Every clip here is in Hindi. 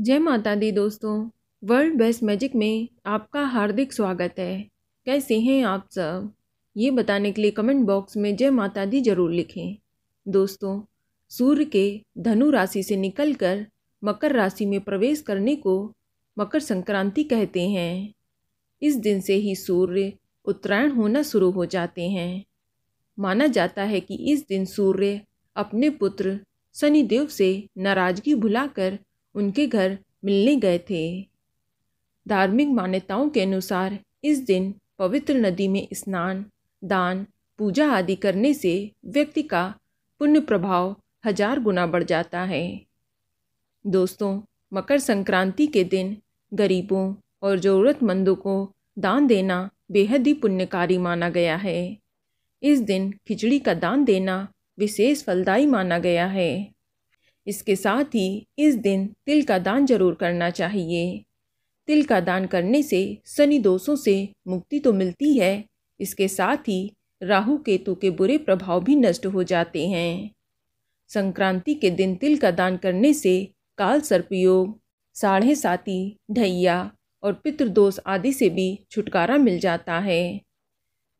जय माता दी दोस्तों वर्ल्ड बेस्ट मैजिक में आपका हार्दिक स्वागत है कैसे हैं आप सब ये बताने के लिए कमेंट बॉक्स में जय माता दी जरूर लिखें दोस्तों सूर्य के धनु राशि से निकलकर मकर राशि में प्रवेश करने को मकर संक्रांति कहते हैं इस दिन से ही सूर्य उत्तरायण होना शुरू हो जाते हैं माना जाता है कि इस दिन सूर्य अपने पुत्र शनिदेव से नाराज़गी भुलाकर उनके घर मिलने गए थे धार्मिक मान्यताओं के अनुसार इस दिन पवित्र नदी में स्नान दान पूजा आदि करने से व्यक्ति का पुण्य प्रभाव हजार गुना बढ़ जाता है दोस्तों मकर संक्रांति के दिन गरीबों और ज़रूरतमंदों को दान देना बेहद ही पुण्यकारी माना गया है इस दिन खिचड़ी का दान देना विशेष फलदायी माना गया है इसके साथ ही इस दिन तिल का दान जरूर करना चाहिए तिल का दान करने से शनि दोषों से मुक्ति तो मिलती है इसके साथ ही राहु केतु के बुरे प्रभाव भी नष्ट हो जाते हैं संक्रांति के दिन तिल का दान करने से काल सर्पयोग साढ़े साथी ढैया और पितृदोष आदि से भी छुटकारा मिल जाता है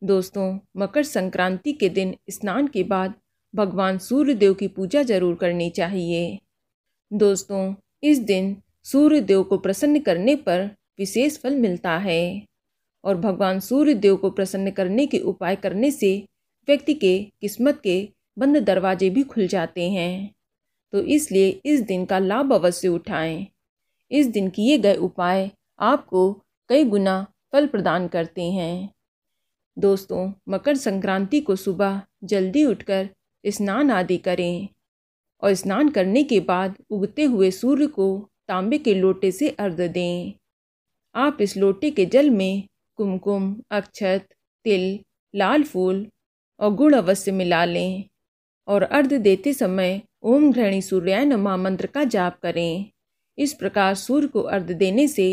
दोस्तों मकर संक्रांति के दिन स्नान के बाद भगवान सूर्यदेव की पूजा जरूर करनी चाहिए दोस्तों इस दिन सूर्यदेव को प्रसन्न करने पर विशेष फल मिलता है और भगवान सूर्यदेव को प्रसन्न करने के उपाय करने से व्यक्ति के किस्मत के बंद दरवाजे भी खुल जाते हैं तो इसलिए इस दिन का लाभ अवश्य उठाएं इस दिन किए गए उपाय आपको कई गुना फल प्रदान करते हैं दोस्तों मकर संक्रांति को सुबह जल्दी उठकर स्नान आदि करें और स्नान करने के बाद उगते हुए सूर्य को तांबे के लोटे से अर्घ दें आप इस लोटे के जल में कुमकुम अक्षत तिल लाल फूल और गुड़ अवश्य मिला लें और अर्ध देते समय ओम घृणी सूर्याय नमा मंत्र का जाप करें इस प्रकार सूर्य को अर्ध देने से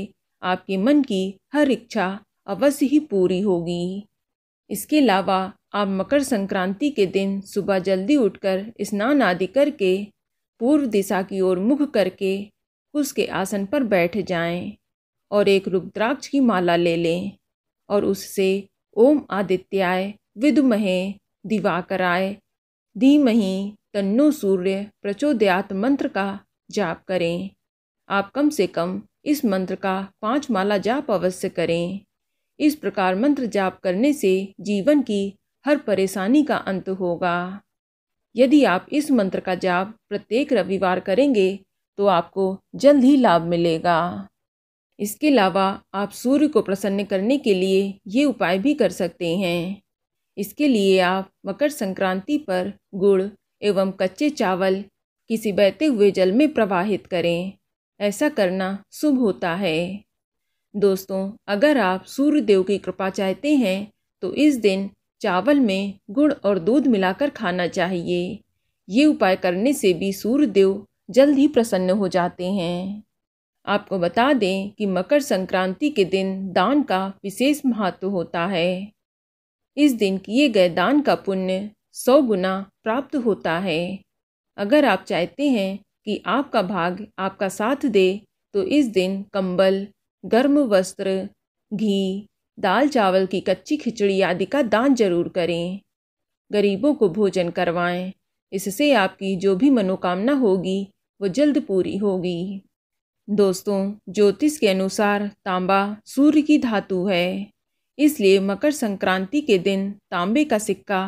आपके मन की हर इच्छा अवश्य ही पूरी होगी इसके अलावा आप मकर संक्रांति के दिन सुबह जल्दी उठकर स्नान आदि करके पूर्व दिशा की ओर मुख करके उसके आसन पर बैठ जाएं और एक रुद्राक्ष की माला ले लें और उससे ओम आदित्याय विदुमहे दिवाकराय धीमही तन्नो सूर्य प्रचोदयात मंत्र का जाप करें आप कम से कम इस मंत्र का पांच माला जाप अवश्य करें इस प्रकार मंत्र जाप करने से जीवन की हर परेशानी का अंत होगा यदि आप इस मंत्र का जाप प्रत्येक रविवार करेंगे तो आपको जल्द ही लाभ मिलेगा इसके अलावा आप सूर्य को प्रसन्न करने के लिए ये उपाय भी कर सकते हैं इसके लिए आप मकर संक्रांति पर गुड़ एवं कच्चे चावल किसी बहते हुए जल में प्रवाहित करें ऐसा करना शुभ होता है दोस्तों अगर आप सूर्यदेव की कृपा चाहते हैं तो इस दिन चावल में गुड़ और दूध मिलाकर खाना चाहिए ये उपाय करने से भी सूर्यदेव जल्द ही प्रसन्न हो जाते हैं आपको बता दें कि मकर संक्रांति के दिन दान का विशेष महत्व होता है इस दिन किए गए दान का पुण्य सौ गुना प्राप्त होता है अगर आप चाहते हैं कि आपका भाग आपका साथ दे तो इस दिन कंबल गर्म वस्त्र घी दाल चावल की कच्ची खिचड़ी आदि का दान जरूर करें गरीबों को भोजन करवाएं इससे आपकी जो भी मनोकामना होगी वो जल्द पूरी होगी दोस्तों ज्योतिष के अनुसार तांबा सूर्य की धातु है इसलिए मकर संक्रांति के दिन तांबे का सिक्का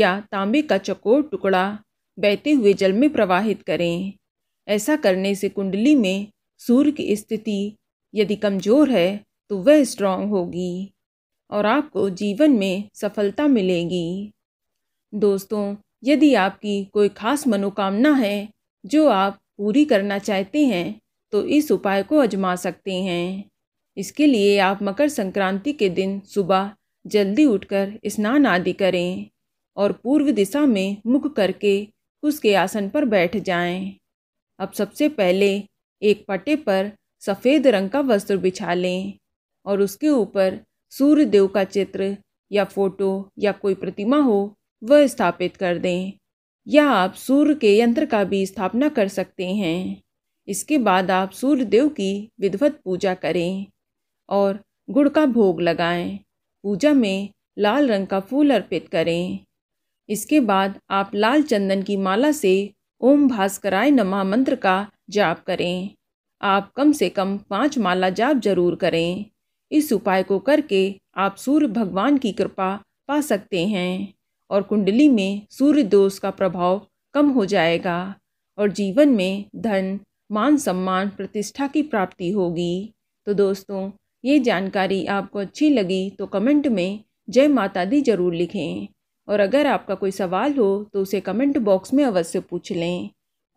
या तांबे का चकोर टुकड़ा बहते हुए जल में प्रवाहित करें ऐसा करने से कुंडली में सूर्य की स्थिति यदि कमज़ोर है तो वह स्ट्रांग होगी और आपको जीवन में सफलता मिलेगी दोस्तों यदि आपकी कोई खास मनोकामना है जो आप पूरी करना चाहते हैं तो इस उपाय को आजमा सकते हैं इसके लिए आप मकर संक्रांति के दिन सुबह जल्दी उठकर स्नान आदि करें और पूर्व दिशा में मुख करके उसके आसन पर बैठ जाएं। अब सबसे पहले एक पट्टे पर सफ़ेद रंग का वस्त्र बिछा लें और उसके ऊपर सूर्यदेव का चित्र या फोटो या कोई प्रतिमा हो वह स्थापित कर दें या आप सूर्य के यंत्र का भी स्थापना कर सकते हैं इसके बाद आप सूर्यदेव की विधवत पूजा करें और गुड़ का भोग लगाएं। पूजा में लाल रंग का फूल अर्पित करें इसके बाद आप लाल चंदन की माला से ओम भास्कराय नमा मंत्र का जाप करें आप कम से कम पाँच माला जाप जरूर करें इस उपाय को करके आप सूर्य भगवान की कृपा पा सकते हैं और कुंडली में सूर्य दोष का प्रभाव कम हो जाएगा और जीवन में धन मान सम्मान प्रतिष्ठा की प्राप्ति होगी तो दोस्तों ये जानकारी आपको अच्छी लगी तो कमेंट में जय माता दी ज़रूर लिखें और अगर आपका कोई सवाल हो तो उसे कमेंट बॉक्स में अवश्य पूछ लें